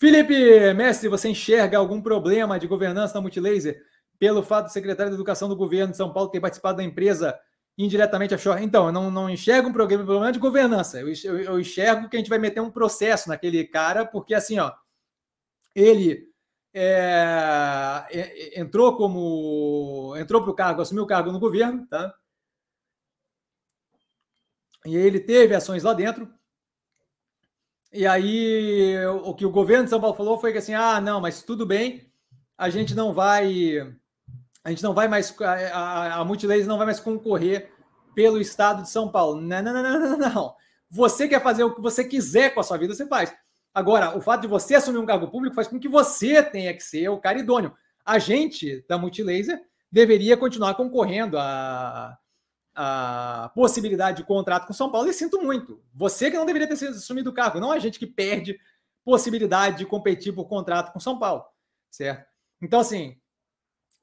Felipe Mestre, você enxerga algum problema de governança na Multilaser pelo fato do secretário de Educação do governo de São Paulo ter participado da empresa indiretamente offshore? Então, eu não, não enxergo um problema de governança. Eu, eu, eu enxergo que a gente vai meter um processo naquele cara, porque assim, ó, ele é, é, é entrou como entrou para o cargo, assumiu o cargo no governo, tá? E ele teve ações lá dentro. E aí o que o governo de São Paulo falou foi que assim, ah, não, mas tudo bem, a gente não vai, a gente não vai mais, a, a, Multilaser não vai mais concorrer pelo Estado de São Paulo. Não, não, não, não, não. Você quer fazer o que você quiser com a sua vida, você faz. Agora, o fato de você assumir um cargo público faz com que você tenha que ser o cara idôneo. A gente da Multilaser deveria continuar concorrendo a, a possibilidade de contrato com São Paulo e sinto muito. Você que não deveria ter sido assumido o cargo, não a gente que perde possibilidade de competir por contrato com São Paulo, certo? Então, assim,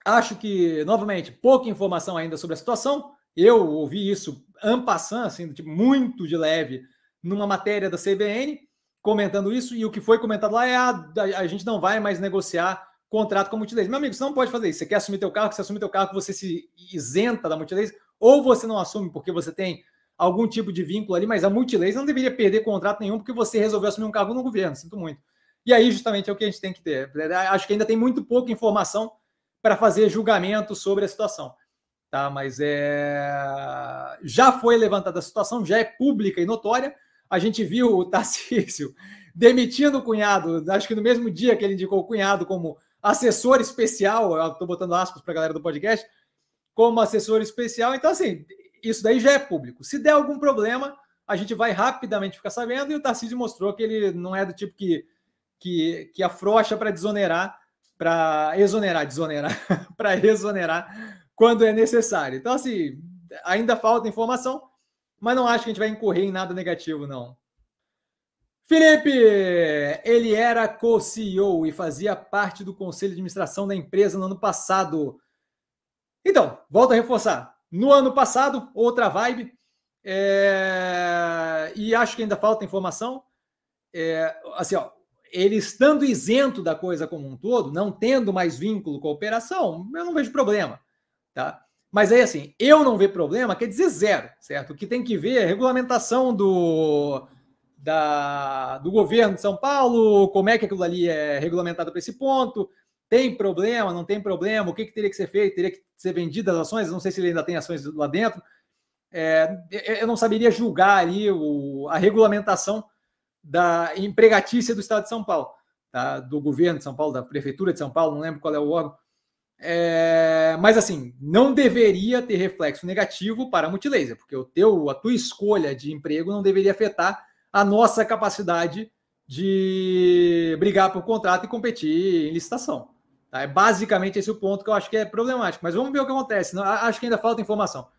acho que, novamente, pouca informação ainda sobre a situação. Eu ouvi isso ampassando, assim, tipo, muito de leve, numa matéria da CBN, comentando isso, e o que foi comentado lá é ah, a a gente não vai mais negociar contrato com a multilez. Meu amigo, você não pode fazer isso. Você quer assumir teu cargo, você assume teu cargo, você se isenta da multilez. Ou você não assume porque você tem algum tipo de vínculo ali, mas a Multilaser não deveria perder contrato nenhum porque você resolveu assumir um cargo no governo, sinto muito. E aí, justamente, é o que a gente tem que ter. Acho que ainda tem muito pouca informação para fazer julgamento sobre a situação. Tá? Mas é... já foi levantada a situação, já é pública e notória. A gente viu o Tarcísio demitindo o cunhado, acho que no mesmo dia que ele indicou o cunhado como assessor especial, estou botando aspas para a galera do podcast, como assessor especial. Então, assim, isso daí já é público. Se der algum problema, a gente vai rapidamente ficar sabendo. E o Tarcísio mostrou que ele não é do tipo que, que, que afrouxa para desonerar, para exonerar, desonerar, para exonerar quando é necessário. Então, assim, ainda falta informação, mas não acho que a gente vai incorrer em nada negativo, não. Felipe, ele era co-CEO e fazia parte do conselho de administração da empresa no ano passado. Então, volto a reforçar. No ano passado, outra vibe. É... E acho que ainda falta informação. É... Assim, ó, ele estando isento da coisa como um todo, não tendo mais vínculo com a operação, eu não vejo problema. Tá? Mas aí, assim, eu não vejo problema quer dizer zero, certo? O que tem que ver é regulamentação do, da, do governo de São Paulo, como é que aquilo ali é regulamentado para esse ponto, tem problema? Não tem problema? O que, que teria que ser feito? Teria que ser vendidas as ações? Não sei se ele ainda tem ações lá dentro. É, eu não saberia julgar ali o, a regulamentação da empregatícia do Estado de São Paulo, tá? do governo de São Paulo, da prefeitura de São Paulo, não lembro qual é o órgão. É, mas assim, não deveria ter reflexo negativo para a Multilaser, porque o teu, a tua escolha de emprego não deveria afetar a nossa capacidade de brigar por contrato e competir em licitação. Tá? É basicamente esse o ponto que eu acho que é problemático. Mas vamos ver o que acontece. Não, acho que ainda falta informação.